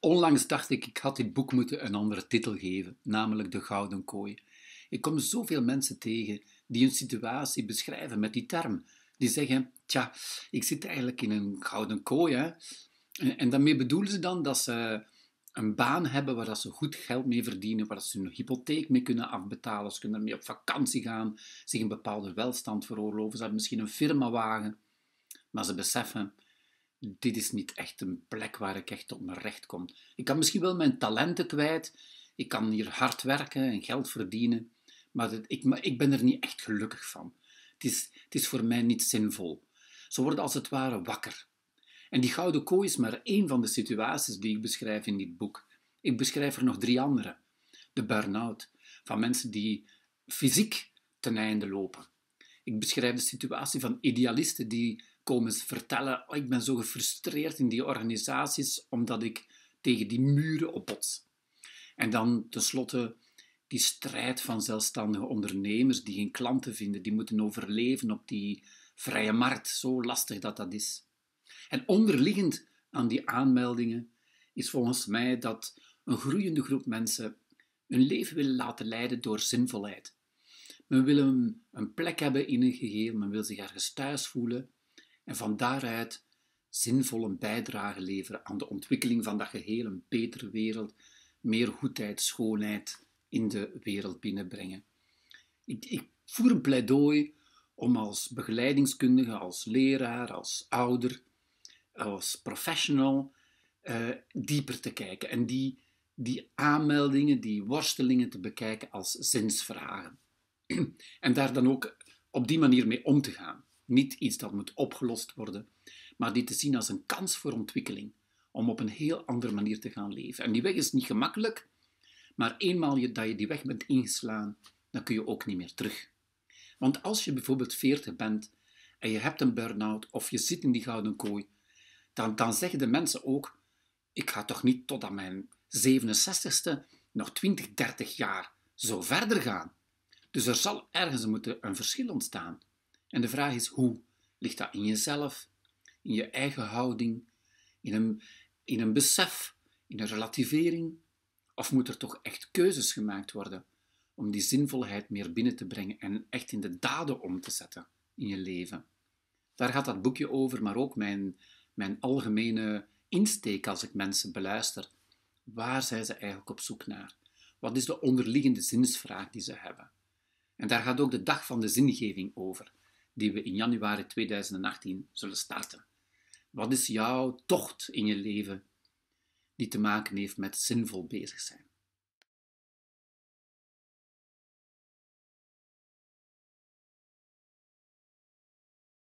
Onlangs dacht ik, ik had dit boek moeten een andere titel geven, namelijk De Gouden Kooi. Ik kom zoveel mensen tegen die hun situatie beschrijven met die term. Die zeggen, tja, ik zit eigenlijk in een gouden kooi. En, daarmee bedoelen ze dan dat ze een baan hebben waar dat ze goed geld mee verdienen, waar ze hun hypotheek mee kunnen afbetalen, ze kunnen ermee op vakantie gaan, zich een bepaalde welstand veroorloven, ze hebben misschien een firmawagen, maar ze beseffen dit is niet echt een plek waar ik echt op mijn recht kom. Ik kan misschien wel mijn talenten kwijt, ik kan hier hard werken en geld verdienen, maar, ik, ik, ben er niet echt gelukkig van. Het is, het is voor mij niet zinvol. Ze worden als het ware wakker. En die gouden kooi is maar één van de situaties die ik beschrijf in dit boek. Ik beschrijf er nog drie andere. De burn-out, van mensen die fysiek ten einde lopen. Ik beschrijf de situatie van idealisten die komen ze vertellen: oh, ik ben zo gefrustreerd in die organisaties omdat ik tegen die muren opbots. En dan tenslotte die strijd van zelfstandige ondernemers die geen klanten vinden, die moeten overleven op die vrije markt, zo lastig dat dat is. En onderliggend aan die aanmeldingen is volgens mij dat een groeiende groep mensen hun leven willen laten leiden door zinvolheid. Men wil een plek hebben in een geheel, men wil zich ergens thuis voelen en van daaruit zinvolle bijdrage leveren aan de ontwikkeling van dat geheel, een betere wereld, meer goedheid, schoonheid in de wereld binnenbrengen. Ik, ik voer een pleidooi om als begeleidingskundige, als leraar, als ouder, als professional eh, dieper te kijken en die, die aanmeldingen, die worstelingen te bekijken als zinsvragen. en daar dan ook op die manier mee om te gaan. Niet iets dat moet opgelost worden, maar die te zien als een kans voor ontwikkeling, om op een heel andere manier te gaan leven. En die weg is niet gemakkelijk, maar eenmaal dat je die weg bent ingeslaan, dan kun je ook niet meer terug. Want als je bijvoorbeeld 40 bent en je hebt een burn-out of je zit in die gouden kooi, dan, dan zeggen de mensen ook: Ik ga toch niet tot aan mijn 67ste nog 20, 30 jaar zo verder gaan. Dus er zal ergens moeten een verschil ontstaan. En de vraag is hoe? Ligt dat in jezelf, in je eigen houding, in een, in een besef, in een relativering? Of moet er toch echt keuzes gemaakt worden om die zinvolheid meer binnen te brengen en echt in de daden om te zetten in je leven? Daar gaat dat boekje over, maar ook mijn, mijn algemene insteek als ik mensen beluister. Waar zijn ze eigenlijk op zoek naar? Wat is de onderliggende zinsvraag die ze hebben? En daar gaat ook de dag van de zingeving over die we in januari 2018 zullen starten. Wat is jouw tocht in je leven die te maken heeft met zinvol bezig zijn?